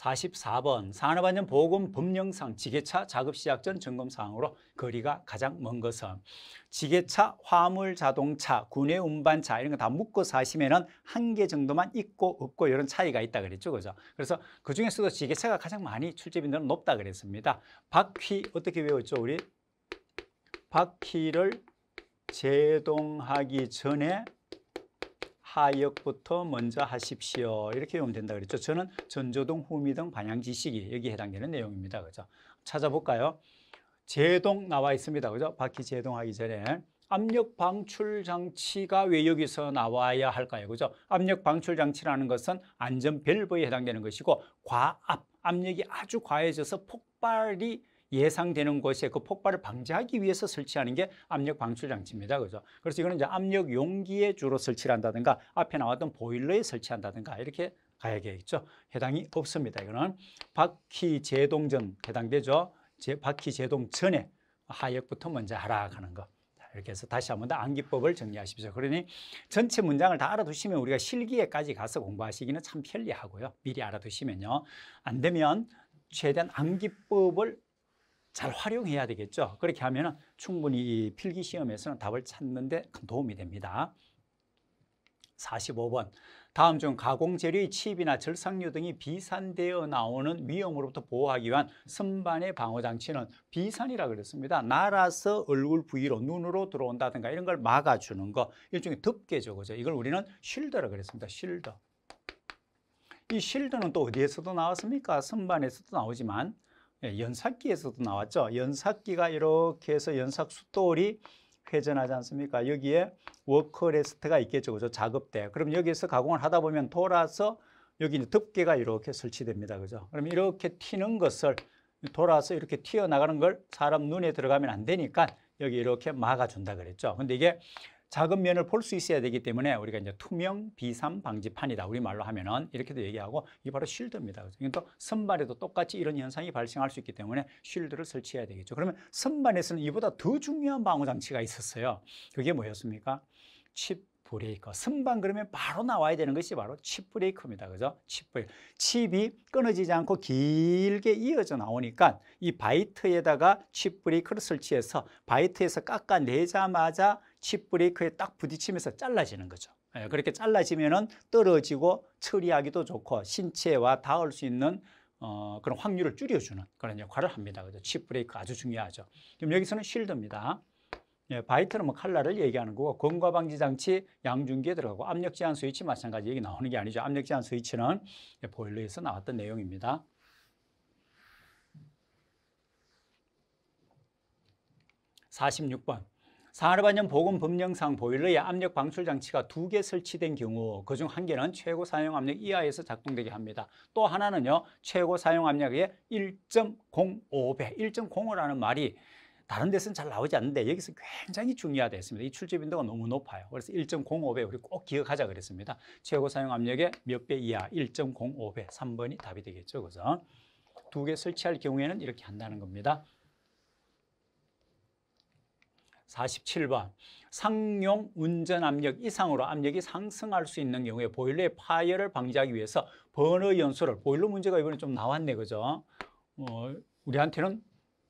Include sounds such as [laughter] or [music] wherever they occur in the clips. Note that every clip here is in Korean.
44번 산업안전 보건 법령상 지게차 작업 시작 전 점검 사항으로 거리가 가장 먼 것은 지게차, 화물, 자동차, 군내 운반차 이런 거 다묶어사시면은한 개 정도만 있고 없고 이런 차이가 있다 그랬죠. 그죠? 그래서 그 중에서도 지게차가 가장 많이 출제빈도는 높다 그랬습니다. 바퀴 어떻게 외웠죠? 우리 바퀴를 제동하기 전에 하역부터 먼저 하십시오. 이렇게 외우면 된다 그랬죠. 저는 전조등, 후미등, 방향지식이 여기 해당되는 내용입니다. 그죠? 찾아볼까요? 제동 나와 있습니다. 그죠? 바퀴 제동하기 전에 압력 방출 장치가 왜 여기서 나와야 할까요? 그죠? 압력 방출 장치라는 것은 안전 밸브에 해당되는 것이고 과압 압력이 아주 과해져서 폭발이 예상되는 곳에 그 폭발을 방지하기 위해서 설치하는 게 압력 방출 장치입니다. 그죠? 그래서 이거는 이제 압력 용기에 주로 설치를 한다든가 앞에 나왔던 보일러에 설치한다든가 이렇게 가야겠죠. 해당이 없습니다. 이거는 바퀴 제동 전 해당되죠. 제, 바퀴 제동 전에 하역부터 먼저 하라 하는 거. 이렇게 해서 다시 한 번 더 암기법을 정리하십시오. 그러니 전체 문장을 다 알아두시면 우리가 실기에까지 가서 공부하시기는 참 편리하고요. 미리 알아두시면요. 안 되면 최대한 암기법을 잘 활용해야 되겠죠. 그렇게 하면 충분히 필기 시험에서는 답을 찾는 데 큰 도움이 됩니다. 45번 다음 중 가공재료의 칩이나 절삭류 등이 비산되어 나오는 위험으로부터 보호하기 위한 선반의 방어장치는 비산이라 그랬습니다. 날아서 얼굴 부위로 눈으로 들어온다든가 이런 걸 막아주는 거 일종의 덮개죠. 그죠? 이걸 우리는 쉴드라 그랬습니다. 쉴드 이 쉴드는 또 어디에서도 나왔습니까? 선반에서도 나오지만 예, 연삭기에서도 나왔죠. 연삭기가 이렇게 해서 연삭 숫돌이 회전하지 않습니까? 여기에 워크레스트가 있겠죠. 그죠? 작업대. 그럼 여기서 가공을 하다 보면 돌아서 여기 이제 덮개가 이렇게 설치됩니다. 그죠? 그럼 이렇게 튀는 것을 돌아서 이렇게 튀어나가는 걸 사람 눈에 들어가면 안 되니까 여기 이렇게 막아준다 그랬죠. 근데 이게 작은 면을 볼 수 있어야 되기 때문에 우리가 이제 투명 비상 방지판이다. 우리말로 하면은 이렇게도 얘기하고 이게 바로 쉴드입니다. 이건 또 선반에도 똑같이 이런 현상이 발생할 수 있기 때문에 쉴드를 설치해야 되겠죠. 그러면 선반에서는 이보다 더 중요한 방어 장치가 있었어요. 그게 뭐였습니까? 칩 브레이커. 선방 그러면 바로 나와야 되는 것이 바로 칩 브레이커입니다. 그죠? 칩 브레이커. 칩이 끊어지지 않고 길게 이어져 나오니까 이 바이트에다가 칩 브레이커를 설치해서 바이트에서 깎아내자마자 칩 브레이커에 딱 부딪히면서 잘라지는 거죠. 예, 그렇게 잘라지면은 떨어지고 처리하기도 좋고 신체와 닿을 수 있는 어, 그런 확률을 줄여주는 그런 역할을 합니다. 그죠? 칩 브레이크 아주 중요하죠. 그럼 여기서는 쉴드입니다. 예, 바이트는 뭐 칼라를 얘기하는 거고 건과 방지 장치 양중기에 들어가고 압력 제한 스위치 마찬가지 얘기 나오는 게 아니죠. 압력 제한 스위치는 예, 보일러에서 나왔던 내용입니다. 4 6번 산업안전 보건법령상 보일러에 압력 방출 장치가 두 개 설치된 경우 그중 한 개는 최고 사용 압력 이하에서 작동되게 합니다. 또 하나는요. 최고 사용 압력의 1.05배, 1.05라는 말이 다른 데서는 잘 나오지 않는데 여기서 굉장히 중요하다 했습니다. 이 출제 빈도가 너무 높아요. 그래서 1.05배 우리 꼭 기억하자 그랬습니다. 최고 사용 압력의 몇 배 이하 1.05배 3번이 답이 되겠죠. 그래서 두개 설치할 경우에는 이렇게 한다는 겁니다. 47번 상용 운전 압력 이상으로 압력이 상승할 수 있는 경우에 보일러의 파열을 방지하기 위해서 버너 연소를 보일러 문제가 이번에 좀 나왔네 그죠? 어, 우리한테는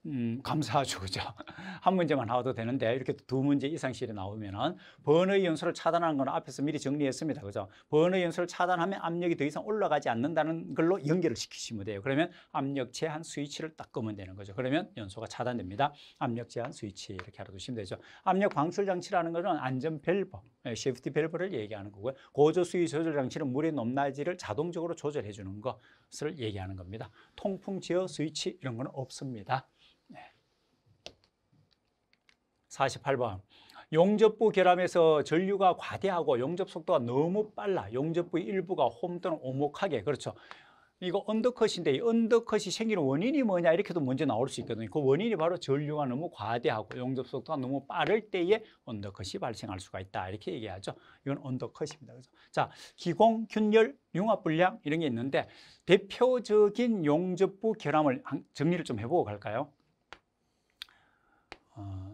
음, 감사하죠. 그죠? [laughs] 한 문제만 나와도 되는데, 이렇게 두 문제 이상씩 나오면은, 번의 호 연수를 차단하는 건 앞에서 미리 정리했습니다. 그죠? 번의 호 연수를 차단하면 압력이 더 이상 올라가지 않는다는 걸로 연결을 시키시면 돼요. 그러면 압력 제한 스위치를 딱 끄면 되는 거죠. 그러면 연소가 차단됩니다. 압력 제한 스위치 이렇게 알아두시면 되죠. 압력 방출 장치라는 것은 안전 밸브, 시프티 예, 밸브를 얘기하는 거고요. 고조 수위 조절 장치는 물의 높낮이를 자동적으로 조절해 주는 것을 얘기하는 겁니다. 통풍 제어 스위치 이런 건 없습니다. 48번 용접부 결함에서 전류가 과대하고 용접 속도가 너무 빨라 용접부 일부가 홈 또는 오목하게 그렇죠 이거 언더컷인데 이 언더컷이 생기는 원인이 뭐냐 이렇게도 먼저 나올 수 있거든요 그 원인이 바로 전류가 너무 과대하고 용접 속도가 너무 빠를 때에 언더컷이 발생할 수가 있다 이렇게 얘기하죠 이건 언더컷입니다 그죠? 자 기공, 균열, 융합불량 이런 게 있는데 대표적인 용접부 결함을 정리를 좀 해보고 갈까요? 어...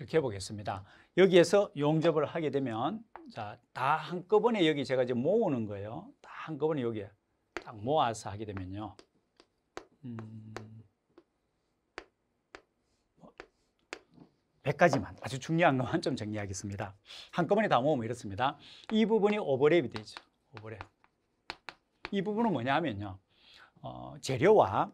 이렇게 해 보겠습니다. 여기에서 용접을 하게 되면 자, 다 한꺼번에 여기 제가 이제 모으는 거예요. 다 한꺼번에 여기에 딱 모아서 하게 되면요. 음, 100가지만 아주 중요한 것만 좀 정리하겠습니다. 한꺼번에 다 모으면 이렇습니다. 이 부분이 오버랩이 되죠. 오버랩. 이 부분은 뭐냐 하면요. 어, 재료와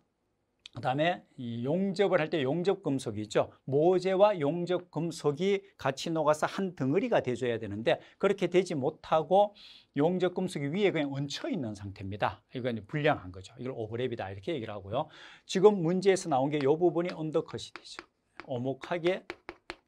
그 다음에 용접을 할 때 용접 금속이 있죠. 모재와 용접 금속이 같이 녹아서 한 덩어리가 돼줘야 되는데 그렇게 되지 못하고 용접 금속이 위에 그냥 얹혀 있는 상태입니다. 이건 불량한 거죠. 이걸 오버랩이다 이렇게 얘기를 하고요. 지금 문제에서 나온 게 이 부분이 언더컷이 되죠. 오목하게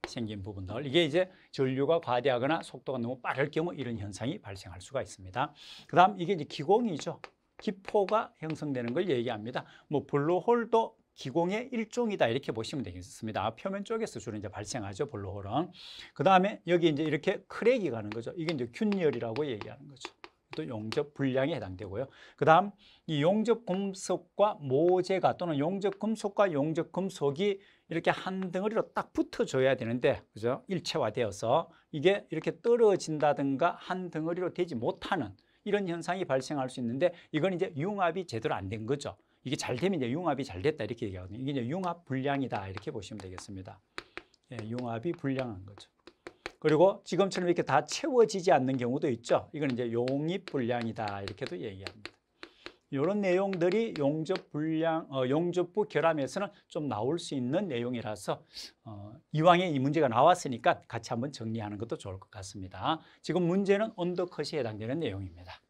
생긴 부분들 이게 이제 전류가 과대하거나 속도가 너무 빠를 경우 이런 현상이 발생할 수가 있습니다. 그 다음 이게 이제 기공이죠. 기포가 형성되는 걸 얘기합니다. 뭐 블루홀도 기공의 일종이다 이렇게 보시면 되겠습니다. 표면 쪽에서 주로 이제 발생하죠 블루홀은. 그 다음에 여기 이제 이렇게 크랙이 가는 거죠. 이게 이제 균열이라고 얘기하는 거죠. 또 용접 분량에 해당되고요. 그 다음 이 용접 금속과 모재가 또는 용접 금속과 용접 금속이 이렇게 한 덩어리로 딱 붙어줘야 되는데 그죠? 일체화되어서 이게 이렇게 떨어진다든가 한 덩어리로 되지 못하는 이런 현상이 발생할 수 있는데 이건 이제 융합이 제대로 안 된 거죠. 이게 잘 되면 이제 융합이 잘 됐다 이렇게 얘기하거든요. 이게 이제 융합 불량이다 이렇게 보시면 되겠습니다. 예, 융합이 불량한 거죠. 그리고 지금처럼 이렇게 다 채워지지 않는 경우도 있죠. 이건 이제 용입 불량이다 이렇게도 얘기합니다. 이런 내용들이 용접 불량 어, 용접부 결함에서는 좀 나올 수 있는 내용이라서 어, 이왕에 이 문제가 나왔으니까 같이 한번 정리하는 것도 좋을 것 같습니다. 지금 문제는 언더컷이 해당되는 내용입니다.